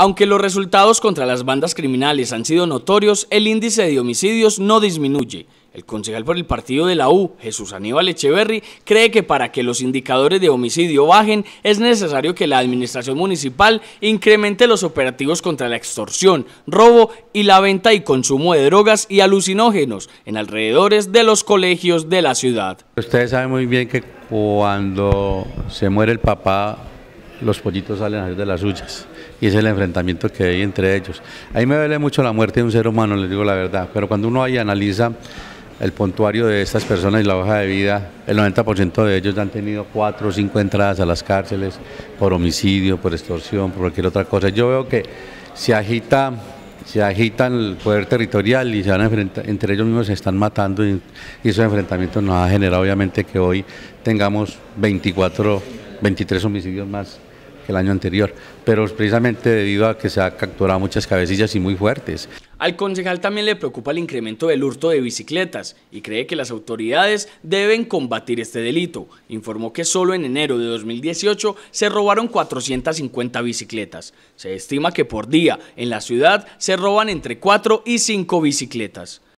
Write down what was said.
Aunque los resultados contra las bandas criminales han sido notorios, el índice de homicidios no disminuye. El concejal por el partido de la U, Jesús Aníbal Echeverry, cree que para que los indicadores de homicidio bajen es necesario que la administración municipal incremente los operativos contra la extorsión, robo y la venta y consumo de drogas y alucinógenos en alrededores de los colegios de la ciudad. Ustedes saben muy bien que cuando se muere el papá los pollitos salen a hacer de las suyas. Y es el enfrentamiento que hay entre ellos. Ahí me duele mucho la muerte de un ser humano, les digo la verdad. Pero cuando uno ahí analiza el puntuario de estas personas y la hoja de vida, el 90% de ellos han tenido cuatro o cinco entradas a las cárceles por homicidio, por extorsión, por cualquier otra cosa. Yo veo que se agita se agitan el poder territorial y se van entre ellos mismos se están matando y, y esos enfrentamientos nos ha generado obviamente que hoy tengamos 24 23 homicidios más que el año anterior, pero precisamente debido a que se han capturado muchas cabecillas y muy fuertes. Al concejal también le preocupa el incremento del hurto de bicicletas y cree que las autoridades deben combatir este delito. Informó que solo en enero de 2018 se robaron 450 bicicletas. Se estima que por día en la ciudad se roban entre 4 y 5 bicicletas.